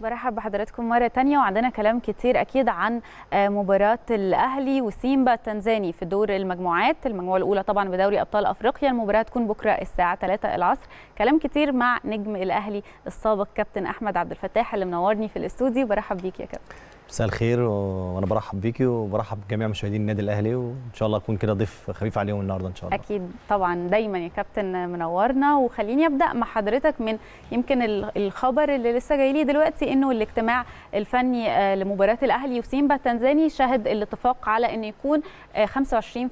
برحب بحضراتكم مرة تانية وعندنا كلام كتير أكيد عن آه، مباراة الأهلي وسيمبا التنزاني في دور المجموعات المجموعة الأولى طبعا بدوري أبطال أفريقيا المباراة تكون بكرة الساعة 3 العصر كلام كتير مع نجم الأهلي السابق كابتن أحمد عبد الفتاح اللي منورني في الاستوديو برحب بيك يا كابتن مساء الخير وانا برحب بيكي وبرحب بجميع مشاهدين النادي الاهلي وان شاء الله اكون كده ضيف خفيف عليهم النهارده ان شاء الله اكيد طبعا دايما يا كابتن منورنا وخليني ابدا مع حضرتك من يمكن الخبر اللي لسه جاي لي دلوقتي انه الاجتماع الفني آه، لمباراه الاهلي وسيمبا التنزاني شهد الاتفاق على ان يكون 25%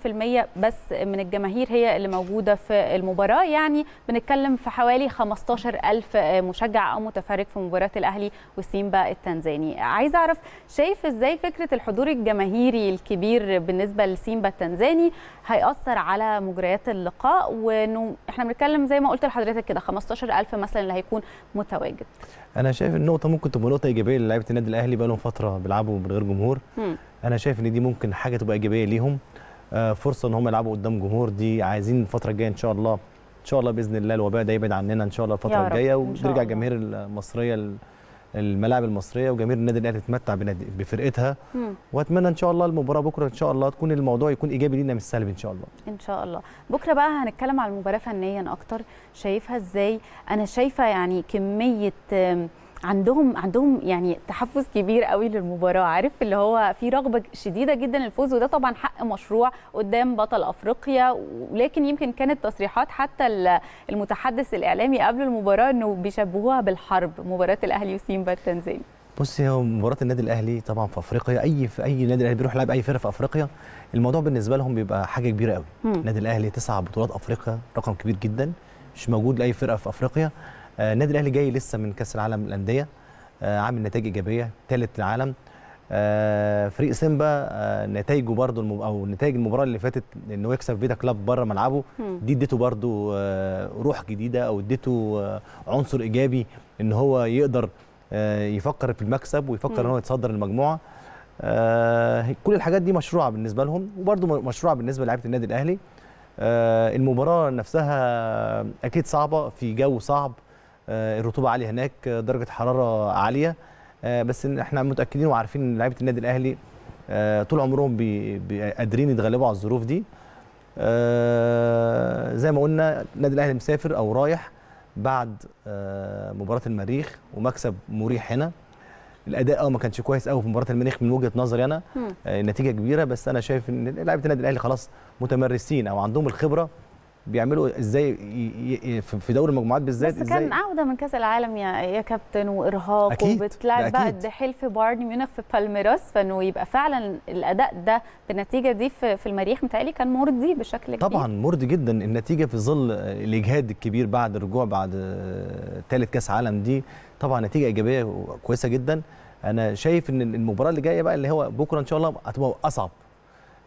آه، بس من الجماهير هي اللي موجوده في المباراه يعني بنتكلم في حوالي 15000 آه، مشجع او متفرج في مباراه الاهلي وسيمبا التنزاني عايزه اعرف شايف ازاي فكره الحضور الجماهيري الكبير بالنسبه لسيمبا التنزاني هياثر على مجريات اللقاء وانه احنا بنتكلم زي ما قلت لحضرتك كده 15000 مثلا اللي هيكون متواجد انا شايف النقطه ممكن تبقى نقطه ايجابيه للاعيبه النادي الاهلي بقى لهم فتره بيلعبوا من غير جمهور م. انا شايف ان دي ممكن حاجه تبقى ايجابيه ليهم آه، فرصه ان هم يلعبوا قدام جمهور دي عايزين الفتره الجايه ان شاء الله ان شاء الله باذن الله الوباء ده يبعد عننا ان شاء الله الفتره الجايه وترجع الجماهير المصريه الملاعب المصريه وجماهير النادي الاهلي تتمتع بفرقتها واتمنى ان شاء الله المباراه بكره ان شاء الله تكون الموضوع يكون ايجابي لينا مش سلبي ان شاء الله ان شاء الله بكره بقى هنتكلم على المباراه فنيا اكتر شايفها ازاي انا شايفه يعني كميه عندهم عندهم يعني تحفز كبير قوي للمباراه عارف اللي هو في رغبه شديده جدا للفوز وده طبعا حق مشروع قدام بطل افريقيا ولكن يمكن كانت تصريحات حتى المتحدث الاعلامي قبل المباراه انه بيشبهوها بالحرب مباراه الاهلي وسيمبا التنزاني بصي هو مباراه النادي الاهلي طبعا في افريقيا اي في اي نادي الاهلي بيروح يلعب اي فرقه في افريقيا الموضوع بالنسبه لهم بيبقى حاجه كبيره قوي النادي الاهلي تسع بطولات افريقيا رقم كبير جدا مش موجود لاي فرقه في افريقيا النادي آه، الاهلي جاي لسه من كاس العالم للانديه آه، عامل نتائج ايجابيه ثالث العالم آه، فريق سيمبا نتائجه برده او نتائج المباراه اللي فاتت انه يكسب فيتا كلاب بره ملعبه دي اديته برده روح جديده او اديته عنصر ايجابي ان هو يقدر يفكر في المكسب ويفكر ان هو يتصدر المجموعه كل الحاجات دي مشروعه بالنسبه لهم وبرده مشروعه بالنسبه لعيبه النادي الاهلي المباراه نفسها اكيد صعبه في جو صعب آه، الرطوبه عاليه هناك آه، درجه حراره عاليه آه، بس احنا متاكدين وعارفين ان لعيبه النادي الاهلي طول عمرهم قادرين يتغلبوا على الظروف دي زي ما قلنا النادي الاهلي مسافر او رايح بعد مباراه المريخ ومكسب مريح هنا الاداء اه ما كانش كويس قوي في مباراه المريخ من وجهه نظري انا النتيجه كبيره بس انا شايف ان لعيبه النادي الاهلي خلاص متمرسين او عندهم الخبره بيعملوا ازاي في دوري المجموعات بالذات بس كان عوده من كاس العالم يا يا كابتن وارهاق وبتلعب بقى الدحيل في بايرن ميونخ في بالميراس فانه يبقى فعلا الاداء ده بالنتيجه دي في المريخ متهيألي كان مرضي بشكل كبير طبعا مرضي جدا النتيجه في ظل الاجهاد الكبير بعد الرجوع بعد ثالث كاس عالم دي طبعا نتيجه ايجابيه وكويسه جدا انا شايف ان المباراه اللي جايه بقى اللي هو بكره ان شاء الله هتبقى اصعب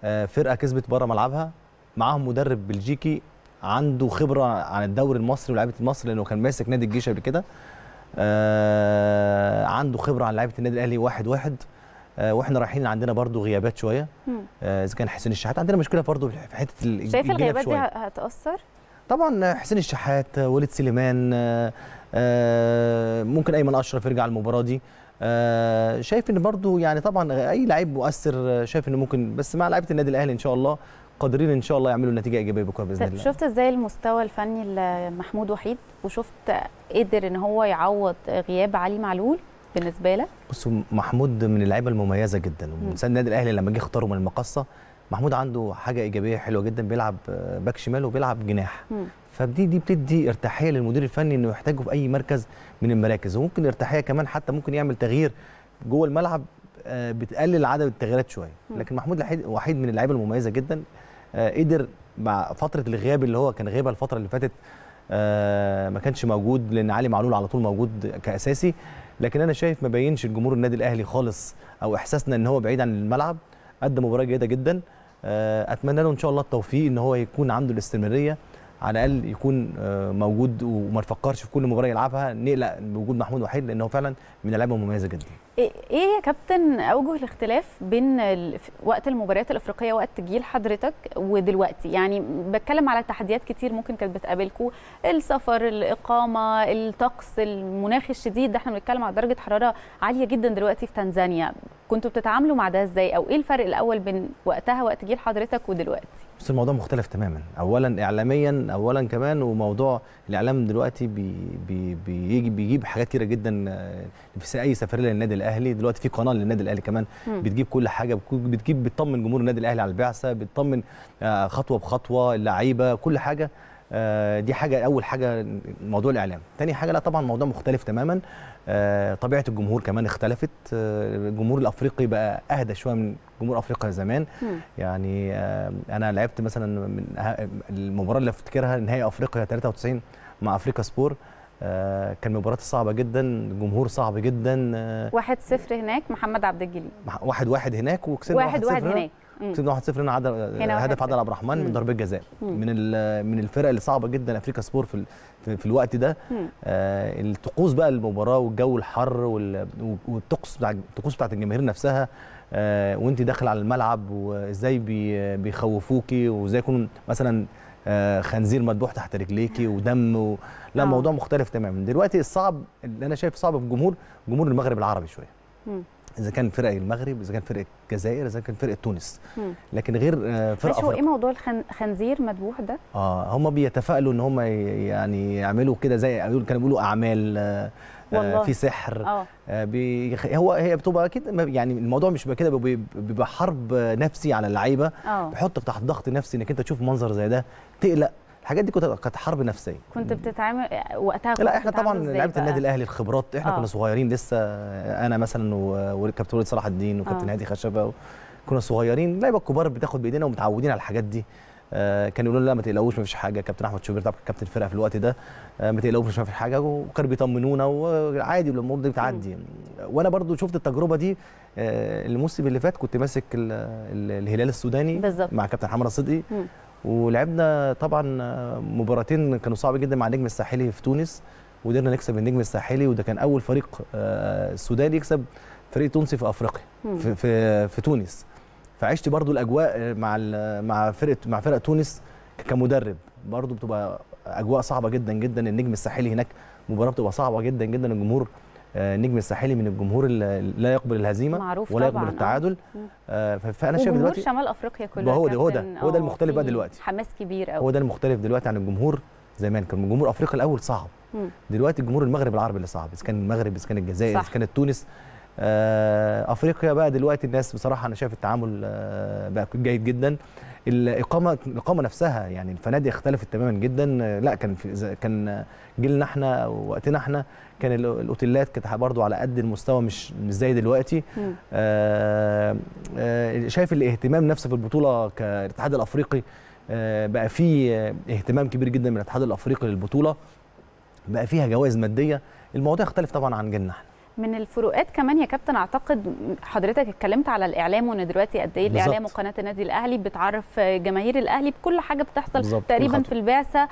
آه، فرقه كسبت بره ملعبها معاهم مدرب بلجيكي عنده خبره عن الدوري المصري ولاعيبه مصر لانه كان ماسك نادي الجيش قبل كده آه عنده خبره عن لعيبه النادي الاهلي واحد واحد آه واحنا رايحين عندنا برضو غيابات شويه آه اذا كان حسين الشحات عندنا مشكله برضو في حته شايف الغيابات دي هتاثر طبعا حسين الشحات وليد سليمان آه، آه، ممكن ايمن اشرف يرجع المباراه دي آه، شايف ان برضو يعني طبعا اي لعيب مؤثر شايف انه ممكن بس مع لعيبه النادي الاهلي ان شاء الله قادرين ان شاء الله يعملوا نتيجه ايجابيه بكره باذن طيب، الله شفت ازاي المستوى الفني لمحمود وحيد وشفت قدر ان هو يعوض غياب علي معلول بالنسبه لك بص محمود من اللعيبه المميزه جدا وانسان النادي الاهلي لما جه اختاره من المقصه محمود عنده حاجه ايجابيه حلوه جدا بيلعب باك شمال وبيلعب جناح فدي دي بتدي ارتاحيه للمدير الفني انه يحتاجه في اي مركز من المراكز وممكن ارتاحيه كمان حتى ممكن يعمل تغيير جوه الملعب آه، بتقلل عدد التغييرات شويه لكن محمود وحيد من اللعيبه المميزه جدا آه، قدر مع فتره الغياب اللي هو كان غيبها الفتره اللي فاتت آه، ما كانش موجود لان علي معلول على طول موجود كاساسي لكن انا شايف ما بينش الجمهور النادي الاهلي خالص او احساسنا ان هو بعيد عن الملعب قدم مباراه جيده جدا آه، اتمنى له ان شاء الله التوفيق ان هو يكون عنده الاستمراريه على الاقل يكون موجود وما نفكرش في كل مباراه يلعبها نقلق بوجود محمود وحيد لانه فعلا من اللعيبه المميزه جدا إيه, ايه يا كابتن اوجه الاختلاف بين وقت المباريات الافريقيه وقت جيل حضرتك ودلوقتي يعني بتكلم على تحديات كتير ممكن كانت بتقابلكم السفر الاقامه الطقس المناخ الشديد ده احنا بنتكلم على درجه حراره عاليه جدا دلوقتي في تنزانيا كنتوا بتتعاملوا مع ده ازاي او ايه الفرق الاول بين وقتها وقت جيل حضرتك ودلوقتي بس الموضوع مختلف تماما اولا اعلاميا اولا كمان وموضوع الاعلام دلوقتي بي بي بيجيب حاجات كتيره جدا آه، في اي سفريه للنادي الاهلي الاهلي دلوقتي في قناه للنادي الاهلي كمان مم. بتجيب كل حاجه بتجيب بتطمن جمهور النادي الاهلي على البعثه بتطمن آه، خطوه بخطوه اللعيبه كل حاجه آه، دي حاجه اول حاجه موضوع الاعلام تاني حاجه لا طبعا موضوع مختلف تماما آه، طبيعه الجمهور كمان اختلفت الجمهور الافريقي بقى اهدى شويه من جمهور افريقيا زمان يعني انا لعبت مثلا من المباراه اللي افتكرها نهائي افريقيا 93 مع افريقيا سبور آه، كان مباراة صعبة جدا الجمهور صعب جدا آه، واحد صفر هناك محمد عبد الجليل واحد واحد هناك وكسبنا واحد, واحد, واحد هناك كسبنا 1 0 آه، هنا عدل هدف عادل عبد الرحمن من ضربه جزاء من من الفرق اللي صعبه جدا افريكا سبور في في الوقت ده آه الطقوس بقى المباراه والجو الحر والطقس بتاع الطقوس بتاعت الجماهير نفسها آه وانت داخل على الملعب وازاي بيخوفوكي وازاي يكون مثلا آه، خنزير مذبوح تحت رجليكي ودم و... لا آه. موضوع مختلف تماما دلوقتي الصعب اللي انا شايف صعب في الجمهور جمهور المغرب العربي شويه اذا كان فرق المغرب اذا كان فرق الجزائر اذا كان فرق تونس لكن غير آه، فرق مش هو ايه موضوع الخنزير مذبوح ده اه هم بيتفائلوا ان هم يعني يعملوا كده زي كانوا بيقولوا اعمال آه، آه، والله. في سحر آه, آه، هو هي بتبقى اكيد يعني الموضوع مش بيبقى كده بيبقى حرب نفسي على اللعيبه آه. بيحطك تحت ضغط نفسي انك انت تشوف منظر زي ده تقلق الحاجات دي كنت كانت حرب نفسيه كنت بتتعامل وقتها كنت لا احنا طبعا لعيبه النادي الاهلي الخبرات احنا أوه. كنا صغيرين لسه انا مثلا وكابتن وليد صلاح الدين وكابتن هادي خشبه كنا صغيرين اللعيبه الكبار بتاخد بايدينا ومتعودين على الحاجات دي آه، كانوا يقولوا لا ما تقلقوش ما فيش حاجه كابتن احمد شوبير طبعا كابتن الفرقه في الوقت ده آه، ما تقلقوش ما فيش حاجه وكانوا بيطمنونا وعادي الامور دي بتعدي وانا برضو شفت التجربه دي آه، الموسم اللي فات كنت ماسك الهلال السوداني بالزبط. مع كابتن حمرا صدقي ولعبنا طبعا مباراتين كانوا صعب جدا مع النجم الساحلي في تونس وقدرنا نكسب النجم الساحلي وده كان اول فريق سوداني يكسب فريق تونسي في افريقيا في, في, في تونس فعشت برضو الاجواء آه، مع آه، مع فرقه مع فرقه تونس كمدرب برضو بتبقى اجواء صعبه جدا جدا النجم الساحلي هناك مباراه بتبقى صعبه جدا جدا الجمهور آه، النجم الساحلي من الجمهور اللي لا يقبل الهزيمه معروف ولا يقبل التعادل آه فانا شايف دلوقتي شمال افريقيا كلها هو ده هو ده هو ده المختلف بقى دلوقتي حماس كبير قوي هو ده المختلف دلوقتي عن الجمهور زمان كان جمهور افريقيا الاول صعب دلوقتي الجمهور المغرب العربي اللي صعب اذا كان المغرب اذا كان الجزائر اذا كانت تونس آه، افريقيا بقى دلوقتي الناس بصراحه انا شايف التعامل آه، بقى جيد جدا الاقامه الاقامه نفسها يعني الفنادق اختلفت تماما جدا آه، لا كان في كان جيلنا احنا وقتنا احنا كان الاوتيلات كانت برضو على قد المستوى مش مش زي دلوقتي آآ آآ شايف الاهتمام نفسه في البطوله كالاتحاد الافريقي بقى فيه اهتمام كبير جدا من الاتحاد الافريقي للبطوله بقى فيها جوائز ماديه الموضوع اختلف طبعا عن جيلنا احنا من الفروقات كمان يا كابتن اعتقد حضرتك اتكلمت على الاعلام وان دلوقتي قد ايه الاعلام وقناه النادي الاهلي بتعرف جماهير الاهلي بكل حاجه بتحصل بالزبط. تقريبا في البعثه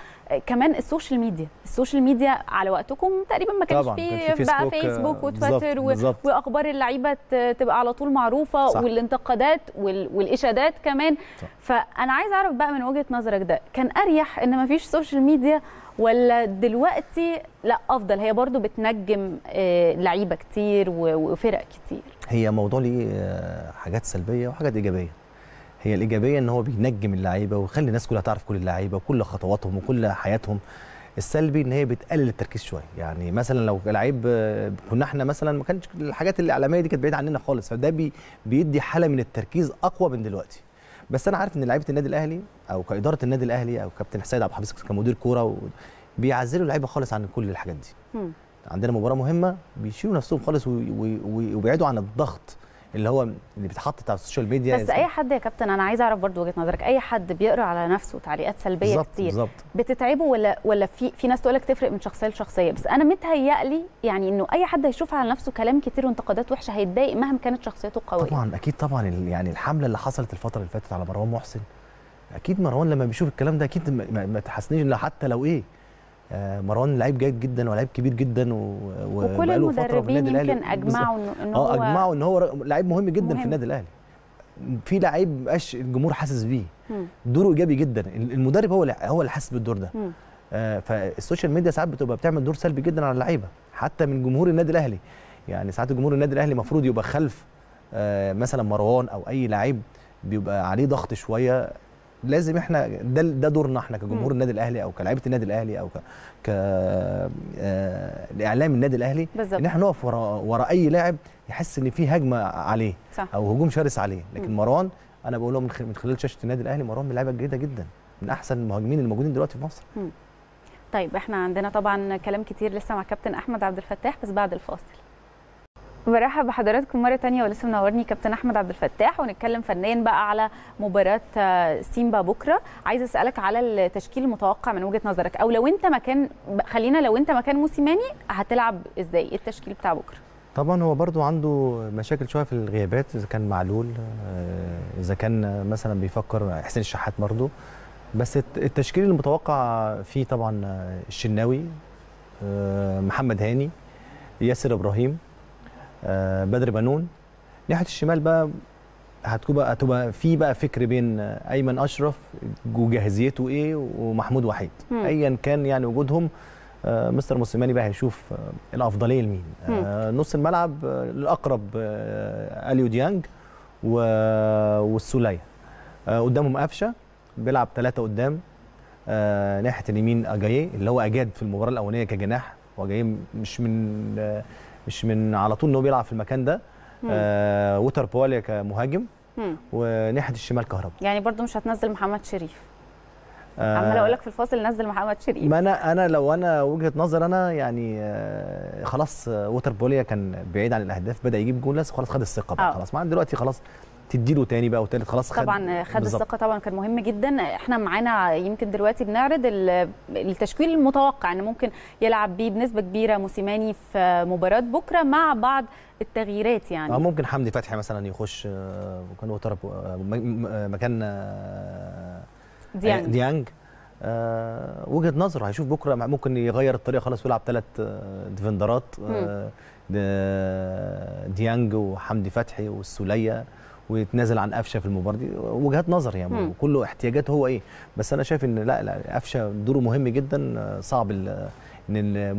كمان السوشيال ميديا السوشيال ميديا على وقتكم تقريبا ما كانش فيه في بقى فيسبوك وتويتر و... واخبار اللعيبه تبقى على طول معروفه صح. والانتقادات وال... والاشادات كمان صح. فانا عايز اعرف بقى من وجهه نظرك ده كان اريح ان ما فيش سوشيال ميديا ولا دلوقتي لا افضل هي برضو بتنجم آه، لعيبه كتير وفرق كتير هي موضوع ليه آه، حاجات سلبيه وحاجات ايجابيه هي الايجابيه ان هو بينجم اللعيبه ويخلي الناس كلها تعرف كل اللعيبه وكل خطواتهم وكل حياتهم السلبي ان هي بتقلل التركيز شويه يعني مثلا لو لعيب آه، كنا احنا مثلا ما كانش الحاجات الاعلاميه دي كانت بعيده عننا خالص فده بيدي حاله من التركيز اقوى من دلوقتي بس انا عارف ان لعيبه النادي الاهلي او كاداره النادي الاهلي او كابتن حسين عبد الحفيظ كمدير كوره و... بيعزلوا اللعيبه خالص عن كل الحاجات دي م. عندنا مباراه مهمه بيشيلوا نفسهم خالص و... وبيعدوا عن الضغط اللي هو اللي بيتحط على السوشيال ميديا بس اي حد يا كابتن انا عايز اعرف برضو وجهه نظرك اي حد بيقرا على نفسه تعليقات سلبيه بالزبط كتير بالزبط. بتتعبه ولا ولا في في ناس تقول لك تفرق من شخصيه لشخصيه بس انا متهيألي يعني انه اي حد هيشوف على نفسه كلام كتير وانتقادات وحشه هيتضايق مهما كانت شخصيته قويه طبعا اكيد طبعا يعني الحمله اللي حصلت الفتره اللي فاتت على مروان محسن اكيد مروان لما بيشوف الكلام ده اكيد ما تحسنيش حتى لو ايه آه، مروان لعيب جيد جدا ولعيب كبير جدا و... وكل المدربين يمكن اجمعوا آه، ان هو اه اجمعوا ان هو لعيب مهم جدا مهم. في النادي الاهلي في لعيب مبقاش الجمهور حاسس بيه دوره ايجابي جدا المدرب هو هو اللي حاسس بالدور ده آه فالسوشيال ميديا ساعات بتبقى بتعمل دور سلبي جدا على اللعيبه حتى من جمهور النادي الاهلي يعني ساعات جمهور النادي الاهلي المفروض يبقى خلف آه مثلا مروان او اي لعيب بيبقى عليه ضغط شويه لازم احنا ده ده دورنا احنا كجمهور النادي الاهلي او كلاعيبه النادي الاهلي او ك ك آه، النادي الاهلي بالزبط. ان احنا نقف ورا ورا اي لاعب يحس ان في هجمه عليه صح. او هجوم شرس عليه لكن مروان انا بقول لهم من خلال شاشه النادي الاهلي مروان من اللعيبه الجيده جدا من احسن المهاجمين الموجودين دلوقتي في مصر مم. طيب احنا عندنا طبعا كلام كتير لسه مع كابتن احمد عبد الفتاح بس بعد الفاصل برحب بحضراتكم مره تانية ولسه منورني كابتن احمد عبد الفتاح ونتكلم فنيا بقى على مباراه آه، سيمبا بكره عايز اسالك على التشكيل المتوقع من وجهه نظرك او لو انت مكان خلينا لو انت مكان موسيماني هتلعب ازاي إيه التشكيل بتاع بكره طبعا هو برضو عنده مشاكل شويه في الغيابات اذا كان معلول آه، اذا كان مثلا بيفكر حسين الشحات برضو بس التشكيل المتوقع فيه طبعا آه، الشناوي محمد هاني ياسر ابراهيم آه، بدر بنون ناحيه الشمال بقى هتبقى هتبقى في بقى فكر بين ايمن اشرف وجاهزيته ايه ومحمود وحيد ايا كان يعني وجودهم آه، مستر موسيماني بقى هيشوف آه، الافضليه لمين نص الملعب الاقرب اليو ديانج والسوليه قدامهم قفشه بيلعب ثلاثه قدام ناحيه اليمين اجاي اللي هو اجاد في المباراه الاولانيه كجناح واجايه مش من مش من على طول ان هو بيلعب في المكان ده آه ووتر بوالي كمهاجم وناحيه الشمال كهربا يعني برضو مش هتنزل محمد شريف آه، عمال اقول لك في الفاصل نزل محمد شريف ما انا انا لو انا وجهه نظر انا يعني آه، خلاص آه، ووتر بوليا كان بعيد عن الاهداف بدا يجيب جون خلاص خد الثقه بقى خلاص ما دلوقتي خلاص تديله تاني بقى وتالت خلاص خد طبعا خد الثقه طبعا كان مهم جدا احنا معانا يمكن دلوقتي بنعرض التشكيل المتوقع ان ممكن يلعب بيه بنسبه كبيره موسيماني في مباراه بكره مع بعض التغييرات يعني اه ممكن حمدي فتحي مثلا يخش آه، مكان وتر آه، آه، مكان ديانج ديانج أه وجهه نظره هيشوف بكره ممكن يغير الطريقه خلاص ويلعب ثلاث ديفندرات ديانج وحمدي فتحي والسوليه ويتنازل عن قفشه في المباراه دي وجهات نظر يعني كله احتياجاته هو ايه بس انا شايف ان لا لا قفشه دوره مهم جدا صعب ان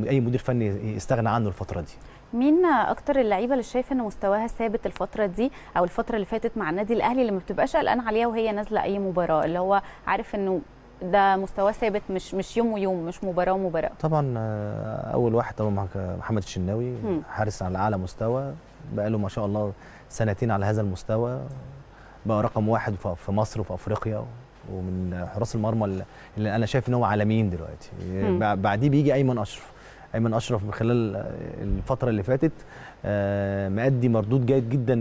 اي مدير فني يستغنى عنه الفتره دي مين اكتر اللعيبه اللي شايفه ان مستواها ثابت الفتره دي او الفتره اللي فاتت مع النادي الاهلي اللي ما بتبقاش قلقان عليها وهي نازله اي مباراه اللي هو عارف انه ده مستواه ثابت مش مش يوم ويوم مش مباراه ومباراه طبعا آه، اول واحد طبعا محمد الشناوي حارس على اعلى مستوى بقى له ما شاء الله سنتين على هذا المستوى بقى رقم واحد في مصر وفي افريقيا ومن حراس المرمى اللي انا شايف ان هو عالميين دلوقتي بعديه بيجي ايمن اشرف ايمن اشرف من خلال الفتره اللي فاتت آه، مادي مردود جيد جدا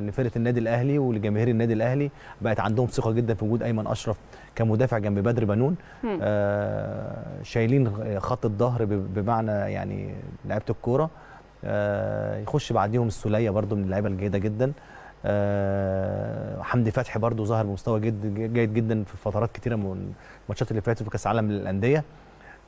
لفرقه النادي الاهلي ولجماهير النادي الاهلي بقت عندهم ثقه جدا في وجود ايمن اشرف كمدافع جنب بدر بنون آه، شايلين خط الظهر بمعنى يعني لعيبه الكوره آه، يخش بعديهم السوليه برضو من اللعيبه الجيده جدا آه، حمدي فتحي برضو ظهر بمستوى جيد جيد جدا في فترات كتيره من الماتشات اللي فاتت في كاس العالم للانديه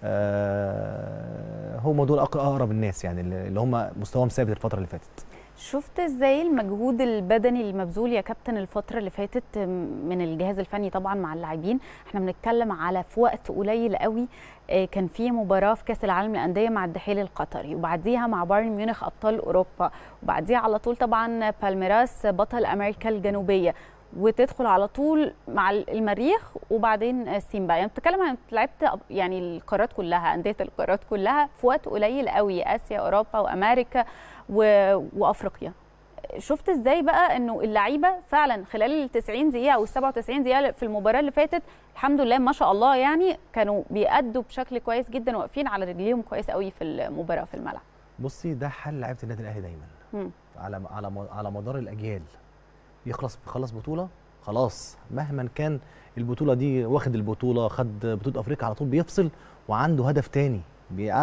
آه، هم دول اقرب الناس يعني اللي هم مستواهم ثابت الفتره اللي فاتت شفت ازاي المجهود البدني المبذول يا كابتن الفتره اللي فاتت من الجهاز الفني طبعا مع اللاعبين احنا بنتكلم على في وقت قليل قوي آه، كان في مباراه في كاس العالم للانديه مع الدحيل القطري وبعديها مع بايرن ميونخ ابطال اوروبا وبعديها على طول طبعا بالميراس بطل امريكا الجنوبيه وتدخل على طول مع المريخ وبعدين سيمبا يعني بتتكلم عن لعبت يعني القارات كلها انديه القارات كلها في وقت قليل قوي اسيا اوروبا وامريكا وافريقيا شفت ازاي بقى انه اللعيبه فعلا خلال ال 90 دقيقه او ال 97 دقيقه في المباراه اللي فاتت الحمد لله ما شاء الله يعني كانوا بيأدوا بشكل كويس جدا واقفين على رجليهم كويس قوي في المباراه في الملعب بصي ده حل لعيبه النادي الاهلي دايما على على على مدار الاجيال يخلص بيخلص بطوله خلاص مهما كان البطوله دي واخد البطوله خد بطوله افريقيا على طول بيفصل وعنده هدف تاني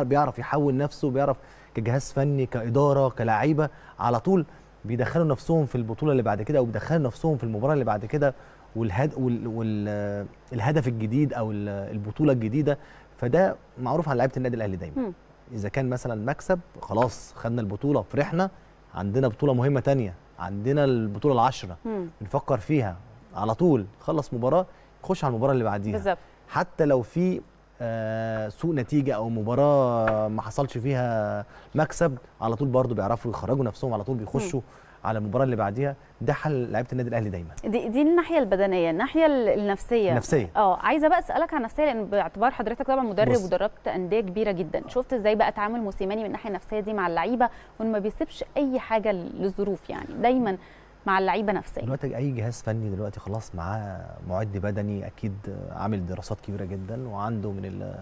بيعرف يحول نفسه بيعرف كجهاز فني كاداره كلعيبه على طول بيدخلوا نفسهم في البطوله اللي بعد كده او بيدخلوا نفسهم في المباراه اللي بعد كده والهد والهدف الجديد او البطوله الجديده فده معروف عن لعيبه النادي الاهلي دايما اذا كان مثلا مكسب خلاص خدنا البطوله فرحنا عندنا بطوله مهمه تانية عندنا البطوله العشرة مم. بنفكر فيها على طول خلص مباراه خش على المباراه اللي بعديها بالزبط. حتى لو في آه، سوء نتيجه او مباراه ما حصلش فيها مكسب على طول برضو بيعرفوا يخرجوا نفسهم على طول بيخشوا على المباراه اللي بعديها ده حل لعيبه النادي الاهلي دايما دي دي الناحيه البدنيه الناحيه النفسيه النفسيه اه عايزه بقى اسالك عن النفسيه لان باعتبار حضرتك طبعا مدرب ودربت انديه كبيره جدا شفت ازاي بقى تعامل موسيماني من الناحيه النفسيه دي مع اللعيبه وانه ما بيسيبش اي حاجه للظروف يعني دايما مع اللعيبه نفسها دلوقتي اي جهاز فني دلوقتي خلاص معاه معد بدني اكيد عامل دراسات كبيره جدا وعنده من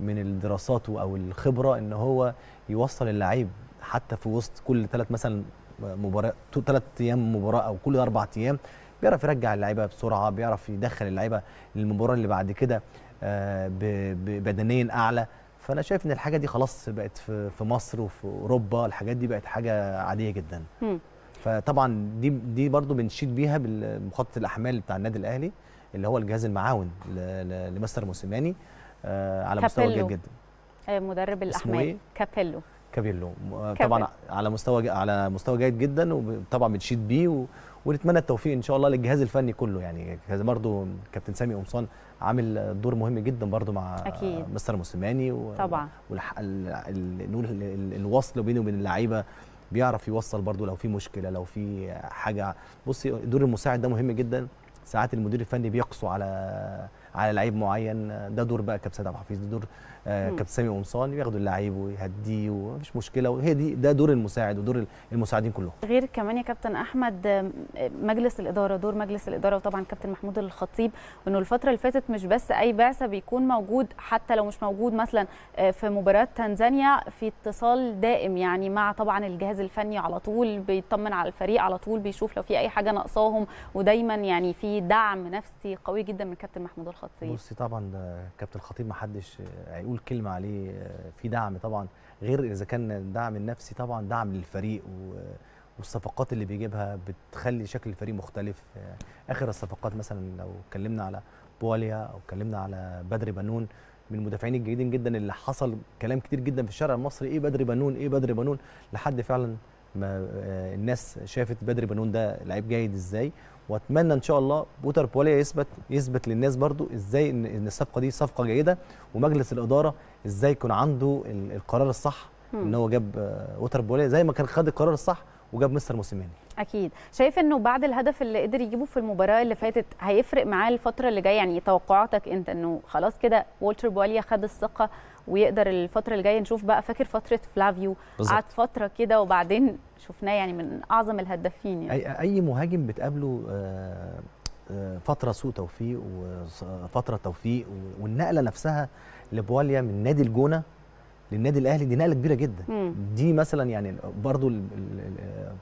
من الدراسات او الخبره ان هو يوصل اللعيب حتى في وسط كل ثلاث مثلا مباراه ثلاث ايام مباراه او كل اربع ايام بيعرف يرجع اللعيبه بسرعه بيعرف يدخل اللعيبه للمباراه اللي بعد كده آه، بدنيا اعلى فانا شايف ان الحاجه دي خلاص بقت في مصر وفي اوروبا الحاجات دي بقت حاجه عاديه جدا فطبعا دي دي برضه بنشيد بيها بمخطط الاحمال بتاع النادي الاهلي اللي هو الجهاز المعاون لمستر موسيماني آه، على مستوى جيد جدا آه، مدرب الاحمال إيه؟ كابيلو آه، كابيلو طبعا على مستوى على مستوى جيد جدا وطبعا بنشيد بيه ونتمنى التوفيق ان شاء الله للجهاز الفني كله يعني برضه كابتن سامي قمصان عامل دور مهم جدا برضه مع أكيد. مستر موسيماني و... طبعا والح... ال... ال... ال... الوصل بينه وبين اللعيبه بيعرف يوصل برضو لو في مشكله لو في حاجه بصي دور المساعد ده مهم جدا ساعات المدير الفني بيقسو على على لعيب معين ده دور بقى كابتن عبد الحفيظ ده دور آه، كابتن سامي قمصان بياخدوا اللعيب ويهديه ومفيش مشكله وهي دي ده دور المساعد ودور المساعدين كلهم غير كمان يا كابتن احمد آه، مجلس الاداره دور مجلس الاداره وطبعا كابتن محمود الخطيب انه الفتره اللي فاتت مش بس اي بعثه بيكون موجود حتى لو مش موجود مثلا آه، في مباراه تنزانيا في اتصال دائم يعني مع طبعا الجهاز الفني على طول بيطمن على الفريق على طول بيشوف لو في اي حاجه ناقصاهم ودايما يعني في دعم نفسي قوي جدا من كابتن محمود الخطيب بصي طبعا كابتن الخطيب ما حدش هيقول نقول كلمه عليه آه، في دعم طبعا غير اذا كان الدعم النفسي طبعا دعم للفريق آه، والصفقات اللي بيجيبها بتخلي شكل الفريق مختلف آه، اخر الصفقات مثلا لو اتكلمنا على بواليا او اتكلمنا على بدر بنون من المدافعين الجيدين جدا اللي حصل كلام كتير جدا في الشارع المصري ايه بدر بنون ايه بدر بنون لحد فعلا ما الناس شافت بدر بنون ده لعيب جيد ازاي واتمنى ان شاء الله بوتر بوليا يثبت يثبت للناس برضو ازاي ان الصفقه دي صفقه جيده ومجلس الاداره ازاي يكون عنده القرار الصح ان هو جاب بوتر آه، بوليا زي ما كان خد القرار الصح وجاب مستر موسيماني اكيد شايف انه بعد الهدف اللي قدر يجيبه في المباراه اللي فاتت هيفرق معاه الفتره اللي جايه يعني توقعاتك انت انه خلاص كده والتر بواليا خد الثقه ويقدر الفتره اللي جايه نشوف بقى فاكر فتره فلافيو قعد فتره كده وبعدين شفناه يعني من اعظم الهدافين يعني. اي مهاجم بتقابله آه، آه، فتره سوء توفيق وفتره توفيق والنقله نفسها لبواليا من نادي الجونه للنادي الاهلي دي نقله كبيره جدا مم. دي مثلا يعني برضو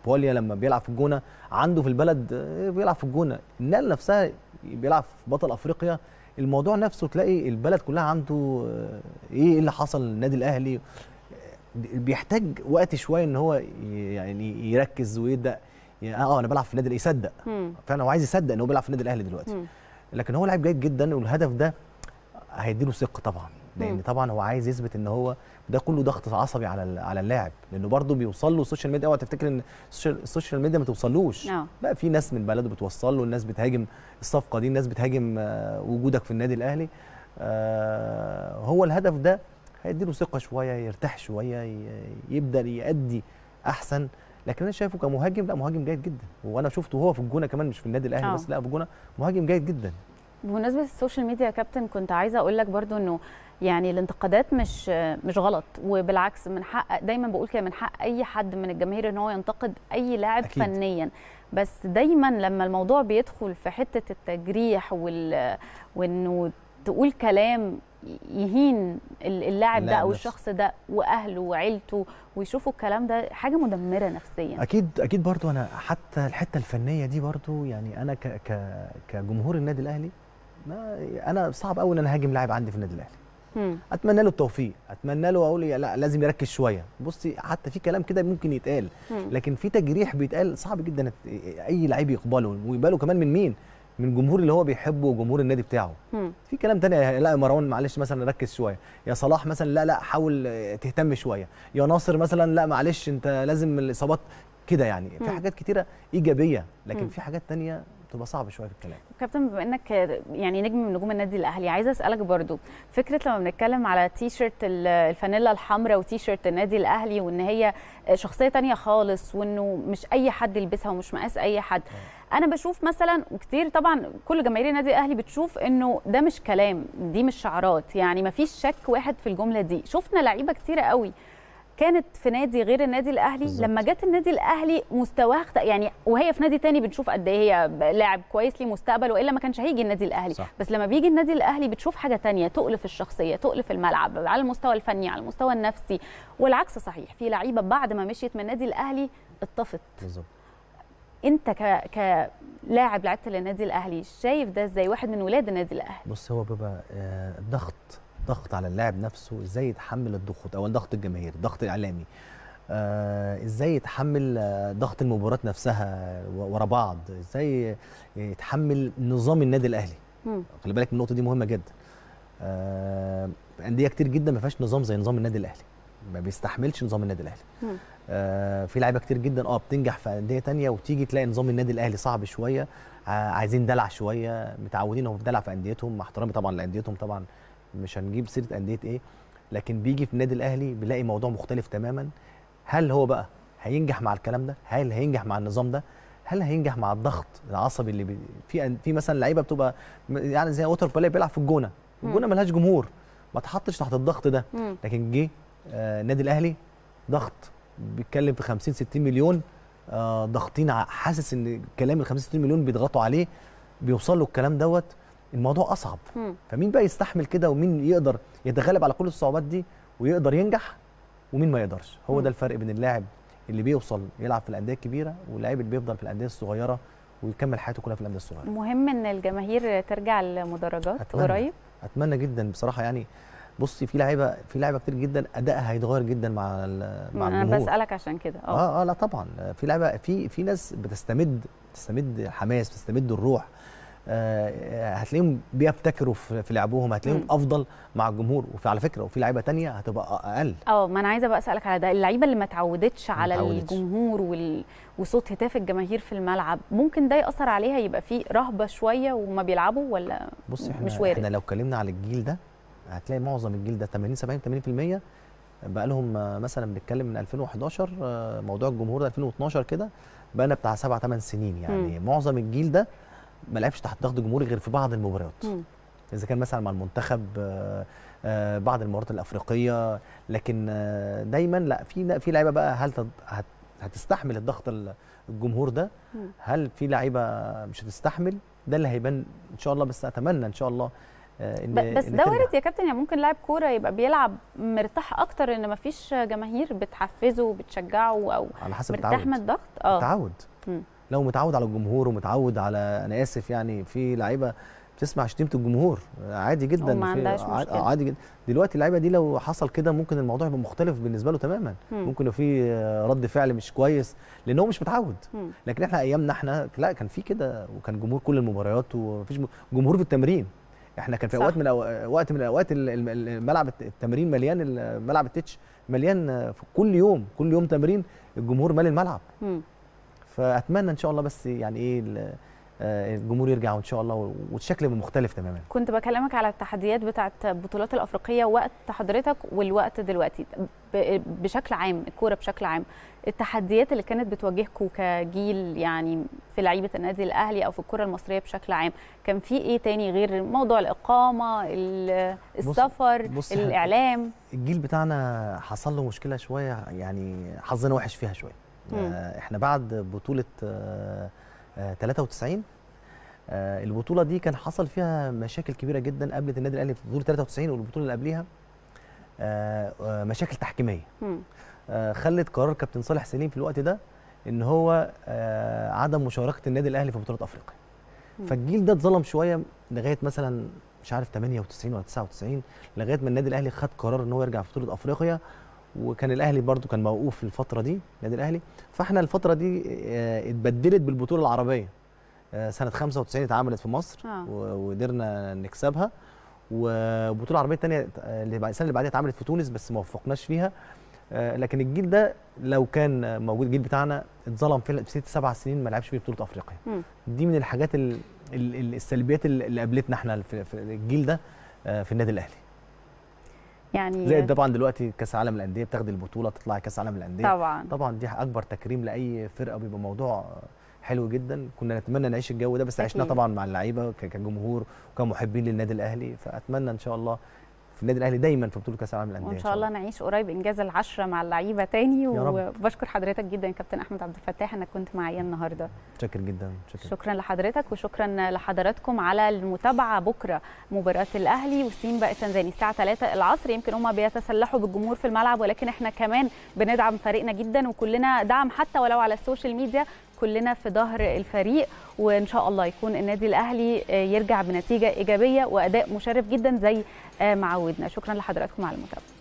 بوليا لما بيلعب في الجونه عنده في البلد آه، بيلعب في الجونه النقله نفسها بيلعب في بطل افريقيا الموضوع نفسه تلاقي البلد كلها عنده آه، ايه اللي حصل للنادي الاهلي آه، بيحتاج وقت شويه ان هو يعني يركز ويبدا يعني اه انا بلعب في النادي يصدق فعلا هو عايز يصدق ان هو بيلعب في النادي الاهلي دلوقتي مم. لكن هو لعيب جيد جدا والهدف ده هيديله ثقه طبعا لان طبعا هو عايز يثبت ان هو ده كله ضغط عصبي على على اللاعب لانه برضه بيوصل له السوشيال ميديا اوعى تفتكر ان السوشيال ميديا ما توصلوش لا نعم. في ناس من بلده بتوصل له الناس بتهاجم الصفقه دي الناس بتهاجم آه، وجودك في النادي الاهلي آه، هو الهدف ده هيديله ثقه شويه يرتاح شويه يبدا يأدي احسن لكن انا شايفه كمهاجم لا مهاجم جيد جدا وانا شفته هو في الجونه كمان مش في النادي الاهلي أوه. بس لا في الجونه مهاجم جيد جدا بمناسبه السوشيال ميديا يا كابتن كنت عايزه اقول لك برده انه يعني الانتقادات مش مش غلط وبالعكس من حق دايما بقول كده من حق اي حد من الجماهير ان هو ينتقد اي لاعب أكيد. فنيا بس دايما لما الموضوع بيدخل في حته التجريح وال وانه تقول كلام يهين اللاعب ده او الشخص ده واهله وعيلته ويشوفوا الكلام ده حاجه مدمره نفسيا اكيد اكيد برضو انا حتى الحته الفنيه دي برضو يعني انا ك ك كجمهور النادي الاهلي ما انا صعب قوي ان انا هاجم لاعب عندي في النادي الاهلي مم. اتمنى له التوفيق اتمنى له اقول لا لازم يركز شويه بصي حتى في كلام كده ممكن يتقال مم. لكن في تجريح بيتقال صعب جدا اي لعيب يقبله ويقبله كمان من مين من جمهور اللي هو بيحبه وجمهور النادي بتاعه مم. في كلام تاني لا يا مروان معلش مثلا ركز شويه يا صلاح مثلا لا لا حاول آه، تهتم شويه يا ناصر مثلا لا معلش انت لازم الاصابات كده يعني في حاجات كتيره ايجابيه لكن مم. في حاجات تانية بتبقى صعب شويه في الكلام كابتن بما انك يعني نجم من نجوم النادي الاهلي عايزه اسالك برضو فكره لما بنتكلم على تي شيرت الفانيلا الحمراء وتي شيرت النادي الاهلي وان هي شخصيه تانية خالص وانه مش اي حد يلبسها ومش مقاس اي حد آه. انا بشوف مثلا كتير طبعا كل جماهير النادي الاهلي بتشوف انه ده مش كلام دي مش شعارات يعني ما فيش شك واحد في الجمله دي شفنا لعيبه كتيره قوي كانت في نادي غير النادي الاهلي بالزبط. لما جت النادي الاهلي مستواها يعني وهي في نادي تاني بنشوف قد ايه هي لاعب كويس ليه مستقبل والا ما كانش هيجي النادي الاهلي صح. بس لما بيجي النادي الاهلي بتشوف حاجه تانية تقلف الشخصيه تقلف الملعب على المستوى الفني على المستوى النفسي والعكس صحيح في لعيبه بعد ما مشيت من النادي الاهلي اتطفت بالظبط انت ك... كلاعب لعبت للنادي الاهلي شايف ده ازاي واحد من ولاد النادي الاهلي بص هو بيبقى آه، ضغط ضغط على اللاعب نفسه ازاي يتحمل الضغوط او ضغط الجماهير الضغط الاعلامي آه ازاي يتحمل آه، ضغط المباراه نفسها ورا بعض ازاي يتحمل نظام النادي الاهلي خلي بالك النقطه دي مهمه جدا آه انديه كتير جدا ما فيهاش نظام زي نظام النادي الاهلي ما بيستحملش نظام النادي الاهلي آه في لعيبه كتير جدا اه بتنجح في انديه تانية وتيجي تلاقي نظام النادي الاهلي صعب شويه آه عايزين دلع شويه متعودين هم في دلع في انديتهم مع احترامي طبعا لانديتهم طبعا مش هنجيب سيره انديه ايه لكن بيجي في النادي الاهلي بيلاقي موضوع مختلف تماما هل هو بقى هينجح مع الكلام ده هل هينجح مع النظام ده هل هينجح مع الضغط العصبي اللي بي... في في مثلا لعيبه بتبقى يعني زي اوتر بلاي بيلعب في الجونه الجونه ملهاش جمهور ما تحطش تحت الضغط ده لكن جه آه، النادي الاهلي ضغط بيتكلم في 50 60 مليون آه ضاغطين حاسس ان كلام ال 50 60 مليون بيضغطوا عليه بيوصل له الكلام دوت الموضوع اصعب فمين بقى يستحمل كده ومين يقدر يتغلب على كل الصعوبات دي ويقدر ينجح ومين ما يقدرش هو ده الفرق بين اللاعب اللي بيوصل يلعب في الانديه الكبيره واللاعب اللي بيفضل في الانديه الصغيره ويكمل حياته كلها في الانديه الصغيره مهم ان الجماهير ترجع لمدرجات أتمنى. قريب اتمنى جدا بصراحه يعني بصي في لعيبه في لعيبه كتير جدا ادائها هيتغير جدا مع مع الجمهور انا بسالك عشان كده أه. اه اه لا طبعا في لعيبه في في ناس بتستمد بتستمد حماس بتستمد الروح آه، هتلاقيهم بيبتكروا في لعبهم هتلاقيهم مم. افضل مع الجمهور وعلى فكره وفي لعيبه تانية هتبقى اقل اه ما انا عايزه بقى اسالك على ده اللعيبه اللي ما تعودتش على متعودتش. الجمهور وال... وصوت هتاف الجماهير في الملعب ممكن ده ياثر عليها يبقى في رهبه شويه وما بيلعبوا ولا بص احنا مش وارد احنا لو اتكلمنا على الجيل ده هتلاقي معظم الجيل ده 80 70 80% بقى لهم مثلا بنتكلم من 2011 آه، موضوع الجمهور ده 2012 كده بقى لنا بتاع 7 8 سنين يعني م. معظم الجيل ده ما لعبش تحت ضغط جمهوري غير في بعض المباريات اذا كان مثلا مع المنتخب آه، آه، بعض المباريات الافريقيه لكن آه، دايما لا في في لعيبه بقى هل هتستحمل الضغط الجمهور ده هل في لعيبه مش هتستحمل ده اللي هيبان ان شاء الله بس اتمنى ان شاء الله إن بس ده وارد يا كابتن يعني ممكن لاعب كوره يبقى بيلعب مرتاح اكتر ان مفيش جماهير بتحفزه وبتشجعه او على حسب مرتاح من الضغط اه تعود لو متعود على الجمهور ومتعود على انا اسف يعني في لعيبه بتسمع شتيمه الجمهور عادي جدا ما عندهاش مشكله عادي جدا دلوقتي اللعيبه دي لو حصل كده ممكن الموضوع يبقى مختلف بالنسبه له تماما مم. ممكن لو في رد فعل مش كويس لان هو مش متعود مم. لكن احنا ايامنا احنا لا كان في كده وكان جمهور كل المباريات ومفيش جمهور في التمرين احنا كان في اوقات من وقت من اوقات الملعب التمرين مليان ملعب التتش مليان آه، في كل يوم كل يوم تمرين الجمهور مال الملعب فاتمنى ان شاء الله بس يعني ايه آه، الجمهور يرجع وان شاء الله والشكل يبقى مختلف تماما كنت بكلمك على التحديات بتاعه البطولات الافريقيه وقت حضرتك والوقت دلوقتي بشكل عام الكوره بشكل عام التحديات اللي كانت بتواجهكم كجيل يعني في لعيبه النادي الاهلي او في الكره المصريه بشكل عام كان في ايه تاني غير موضوع الاقامه السفر بص الاعلام الجيل بتاعنا حصل له مشكله شويه يعني حظنا وحش فيها شويه آه، احنا بعد بطوله 93 آه، آه، البطوله دي كان حصل فيها مشاكل كبيره جدا قبل النادي الاهلي في بطوله 93 والبطوله اللي قبليها مشاكل تحكيميه خلت قرار كابتن صالح سليم في الوقت ده ان هو عدم مشاركه النادي الاهلي في بطوله افريقيا فالجيل ده اتظلم شويه لغايه مثلا مش عارف 98 ولا 99 لغايه ما النادي الاهلي خد قرار ان هو يرجع في بطوله افريقيا وكان الاهلي برضو كان موقوف في الفتره دي النادي الاهلي فاحنا الفتره دي آه، اتبدلت بالبطوله العربيه آه، سنه 95 اتعملت في مصر آه. وقدرنا نكسبها والبطوله العربيه الثانيه السنه اللي بعدها اتعملت في تونس بس ما وفقناش فيها لكن الجيل ده لو كان موجود الجيل بتاعنا اتظلم في ست سبع سنين ما لعبش فيه بطوله افريقيا دي من الحاجات السلبيات اللي قابلتنا احنا في الجيل ده في النادي الاهلي يعني زائد طبعا دلوقتي كاس عالم الانديه بتاخدي البطوله تطلعي كاس عالم الانديه طبعا طبعا دي اكبر تكريم لاي فرقه بيبقى موضوع حلو جدا كنا نتمنى نعيش الجو ده بس عشناه طبعا مع اللعيبه كجمهور وكمحبين للنادي الاهلي فاتمنى ان شاء الله في النادي الاهلي دايما في بطوله كاس العالم للانديه وان شاء الله نعيش قريب انجاز العشره مع اللعيبه تاني وبشكر حضرتك جدا كابتن احمد عبد الفتاح انك كنت معايا النهارده شكر جدا شكر. شكرا لحضرتك وشكرا لحضراتكم على المتابعه بكره مباراه الاهلي وسيم بقى تنزاني الساعه 3 العصر يمكن هم بيتسلحوا بالجمهور في الملعب ولكن احنا كمان بندعم فريقنا جدا وكلنا دعم حتى ولو على السوشيال ميديا كلنا في ظهر الفريق وان شاء الله يكون النادي الاهلي يرجع بنتيجه ايجابيه واداء مشرف جدا زي آه، معودنا شكرا لحضراتكم على المتابعه